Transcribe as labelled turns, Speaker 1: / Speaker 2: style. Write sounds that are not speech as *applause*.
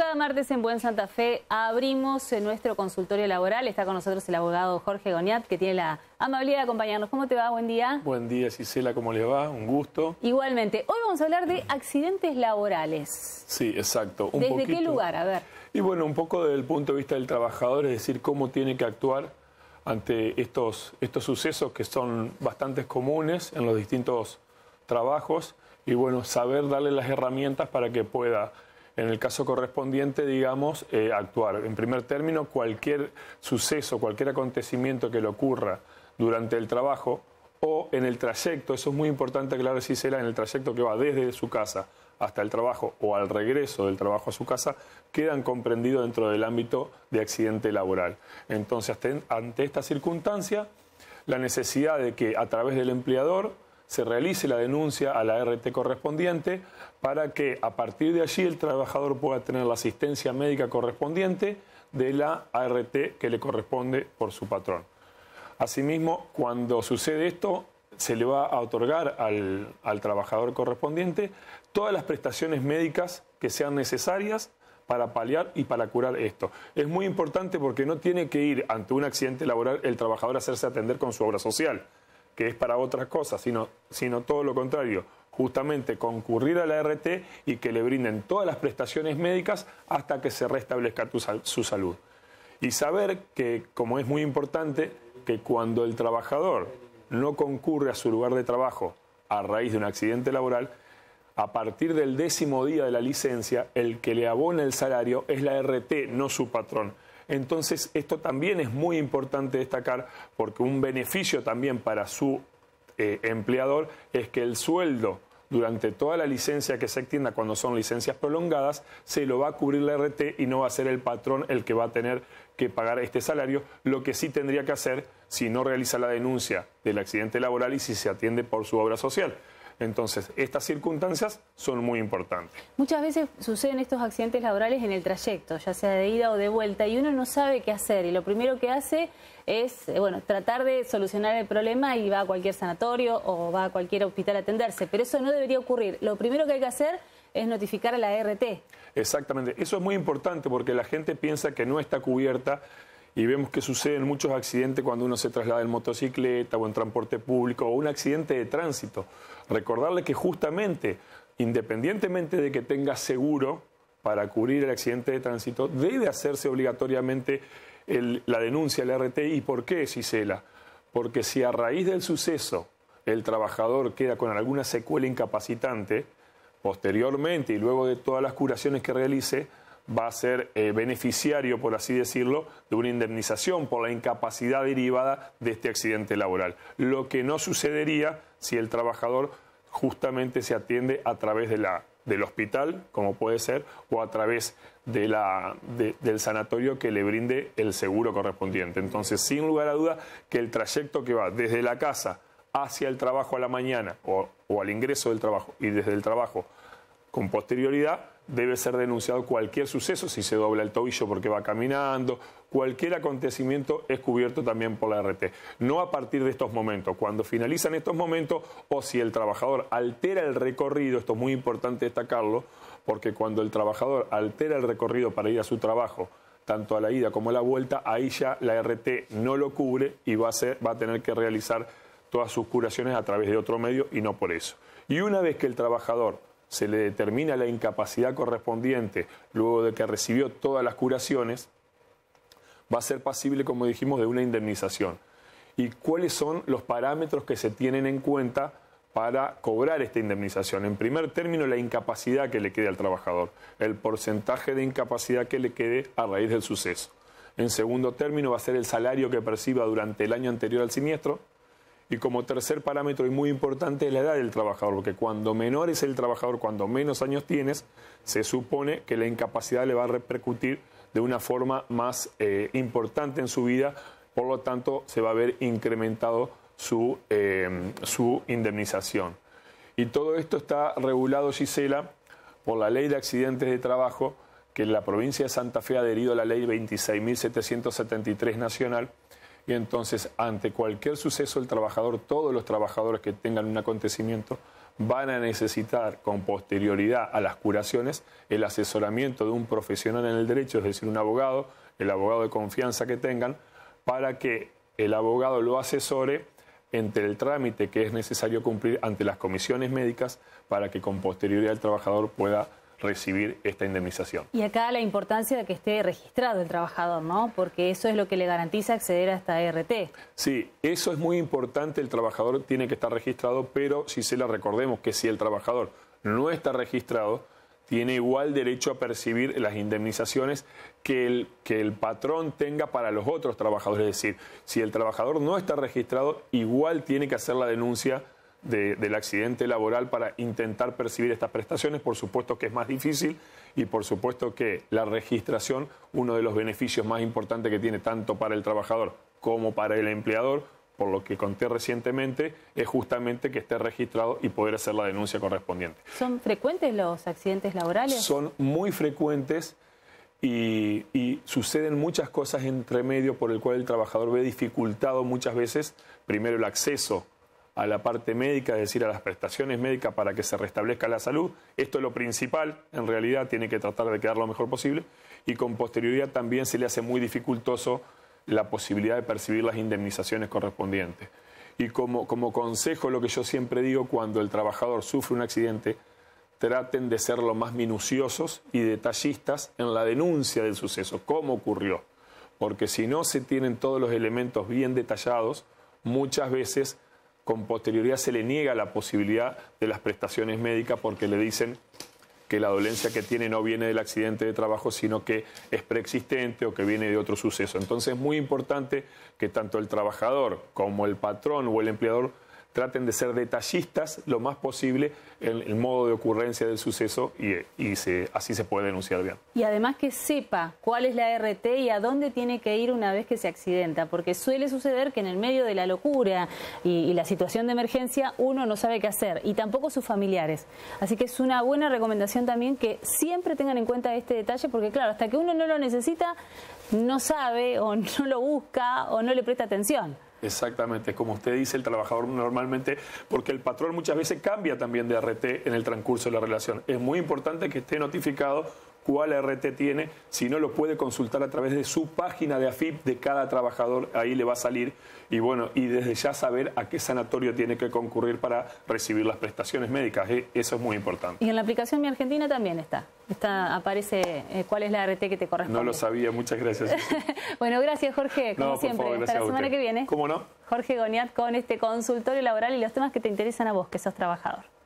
Speaker 1: cada martes en Buen Santa Fe abrimos nuestro consultorio laboral. Está con nosotros el abogado Jorge Goñat, que tiene la amabilidad de acompañarnos. ¿Cómo te va? Buen día.
Speaker 2: Buen día, Cisela. ¿Cómo le va? Un gusto.
Speaker 1: Igualmente. Hoy vamos a hablar de accidentes laborales.
Speaker 2: Sí, exacto. ¿Desde qué
Speaker 1: lugar? A ver.
Speaker 2: Y bueno, un poco desde el punto de vista del trabajador, es decir, cómo tiene que actuar ante estos, estos sucesos que son bastante comunes en los distintos trabajos y bueno, saber darle las herramientas para que pueda en el caso correspondiente, digamos, eh, actuar. En primer término, cualquier suceso, cualquier acontecimiento que le ocurra durante el trabajo o en el trayecto, eso es muy importante aclarar, será en el trayecto que va desde su casa hasta el trabajo o al regreso del trabajo a su casa quedan comprendidos dentro del ámbito de accidente laboral. Entonces, ante esta circunstancia, la necesidad de que a través del empleador se realice la denuncia a la RT correspondiente para que a partir de allí el trabajador pueda tener la asistencia médica correspondiente de la ART que le corresponde por su patrón. Asimismo, cuando sucede esto, se le va a otorgar al, al trabajador correspondiente todas las prestaciones médicas que sean necesarias para paliar y para curar esto. Es muy importante porque no tiene que ir ante un accidente laboral el trabajador a hacerse atender con su obra social que es para otras cosas, sino, todo lo contrario, justamente concurrir a la RT y que le brinden todas las prestaciones médicas hasta que se restablezca su salud. Y saber que, como es muy importante, que cuando el trabajador no concurre a su lugar de trabajo a raíz de un accidente laboral, a partir del décimo día de la licencia, el que le abona el salario es la RT, no su patrón. Entonces, esto también es muy importante destacar porque un beneficio también para su eh, empleador es que el sueldo durante toda la licencia que se extienda cuando son licencias prolongadas, se lo va a cubrir la RT y no va a ser el patrón el que va a tener que pagar este salario, lo que sí tendría que hacer si no realiza la denuncia del accidente laboral y si se atiende por su obra social. Entonces, estas circunstancias son muy importantes.
Speaker 1: Muchas veces suceden estos accidentes laborales en el trayecto, ya sea de ida o de vuelta, y uno no sabe qué hacer. Y lo primero que hace es, eh, bueno, tratar de solucionar el problema y va a cualquier sanatorio o va a cualquier hospital a atenderse. Pero eso no debería ocurrir. Lo primero que hay que hacer es notificar a la ART. E
Speaker 2: Exactamente. Eso es muy importante porque la gente piensa que no está cubierta y vemos que suceden muchos accidentes cuando uno se traslada en motocicleta o en transporte público o un accidente de tránsito. Recordarle que justamente, independientemente de que tenga seguro para cubrir el accidente de tránsito, debe hacerse obligatoriamente la denuncia al RTI. ¿Y por qué, Cicela? Porque si a raíz del suceso el trabajador queda con alguna secuela incapacitante, posteriormente y luego de todas las curaciones que realice, va a ser eh, beneficiario, por así decirlo, de una indemnización por la incapacidad derivada de este accidente laboral. Lo que no sucedería si el trabajador justamente se atiende a través del hospital, como puede ser, o a través del sanatorio que le brinde el seguro correspondiente. Entonces, sin lugar a duda, que el trayecto que va desde la casa hacia el trabajo a la mañana o al ingreso del trabajo y desde el trabajo con posterioridad, debe ser denunciado cualquier suceso, si se dobla el tobillo porque va caminando, cualquier acontecimiento es cubierto también por la RT. No a partir de estos momentos, cuando finalizan estos momentos o si el trabajador altera el recorrido, esto es muy importante destacarlo, porque cuando el trabajador altera el recorrido para ir a su trabajo, tanto a la ida como a la vuelta, ahí ya la RT no lo cubre y va a, va a tener que realizar todas sus curaciones a través de otro medio y no por eso. Y una vez que el trabajador se le determina la incapacidad correspondiente luego de que recibió todas las curaciones, va a ser pasible, como dijimos, de una indemnización. ¿Y cuáles son los parámetros que se tienen en cuenta para cobrar esta indemnización? En primer término, la incapacidad que le quede al trabajador, el porcentaje de incapacidad que le quede a raíz del suceso. En segundo término, va a ser el salario que perciba durante el año anterior al siniestro, y como tercer parámetro y muy importante es la edad del trabajador, porque cuando menor es el trabajador, cuando menos años tienes, se supone que la incapacidad le va a repercutir de una forma más eh, importante en su vida, por lo tanto se va a ver incrementado su, eh, su indemnización. Y todo esto está regulado, Gisela, por la ley de accidentes de trabajo que en la provincia de Santa Fe ha adherido a la ley 26.773 nacional entonces, ante cualquier suceso, el trabajador, todos los trabajadores que tengan un acontecimiento, van a necesitar con posterioridad a las curaciones el asesoramiento de un profesional en el derecho, es decir, un abogado, el abogado de confianza que tengan, para que el abogado lo asesore entre el trámite que es necesario cumplir ante las comisiones médicas para que con posterioridad el trabajador pueda recibir esta indemnización.
Speaker 1: Y acá la importancia de que esté registrado el trabajador, ¿no? Porque eso es lo que le garantiza acceder a esta e
Speaker 2: RT. Sí, eso es muy importante, el trabajador tiene que estar registrado, pero si se la recordemos que si el trabajador no está registrado, tiene igual derecho a percibir las indemnizaciones que el, que el patrón tenga para los otros trabajadores. Es decir, si el trabajador no está registrado, igual tiene que hacer la denuncia del accidente laboral para intentar percibir estas prestaciones. Por supuesto que es más difícil y por supuesto que la registración, uno de los beneficios más importantes que tiene tanto para el trabajador como para el empleador, por lo que conté recientemente, es justamente que esté registrado y poder hacer la denuncia correspondiente.
Speaker 1: ¿Son frecuentes los accidentes laborales?
Speaker 2: Son muy frecuentes. Y, y, suceden muchas cosas entre medio por el cual el trabajador ve dificultado muchas veces, primero el acceso a la parte médica, es decir, a las prestaciones médicas para que se restablezca la salud. Esto es lo principal, en realidad tiene que tratar de quedar lo mejor posible y con posterioridad también se le hace muy dificultoso la posibilidad de percibir las indemnizaciones correspondientes. Y como, consejo, lo que yo siempre digo, cuando el trabajador sufre un accidente, traten de ser lo más minuciosos y detallistas en la denuncia del suceso, cómo ocurrió. Porque si no se tienen todos los elementos bien detallados, muchas veces con posterioridad se le niega la posibilidad de las prestaciones médicas porque le dicen que la dolencia que tiene no viene del accidente de trabajo, sino que es preexistente o que viene de otro suceso. Entonces es muy importante que tanto el trabajador como el patrón o el empleador traten de ser detallistas lo más posible en el modo de ocurrencia del suceso y, así se puede denunciar bien.
Speaker 1: Y además que sepa cuál es la RT y a dónde tiene que ir una vez que se accidenta, porque suele suceder que en el medio de la locura y la situación de emergencia uno no sabe qué hacer y tampoco sus familiares. Así que es una buena recomendación también que siempre tengan en cuenta este detalle, porque claro, hasta que uno no lo necesita, no sabe o no lo busca o no le presta atención.
Speaker 2: Exactamente, como usted dice, el trabajador normalmente, porque el patrón muchas veces cambia también de RT en el transcurso de la relación. Es muy importante que esté notificado cuál RT tiene, si no lo puede consultar a través de su página de AFIP de cada trabajador, ahí le va a salir y bueno, y desde ya saber a qué sanatorio tiene que concurrir para recibir las prestaciones médicas, ¿eh? eso es muy importante.
Speaker 1: Y en la aplicación Mi Argentina también está. Está, aparece eh, cuál es la RT que te corresponde. No lo
Speaker 2: sabía, muchas gracias.
Speaker 1: *laughs* bueno, gracias Jorge, como siempre. para la semana que viene. ¿Cómo no? Jorge Goniat con este consultorio laboral y los temas que te interesan a vos, que sos trabajador.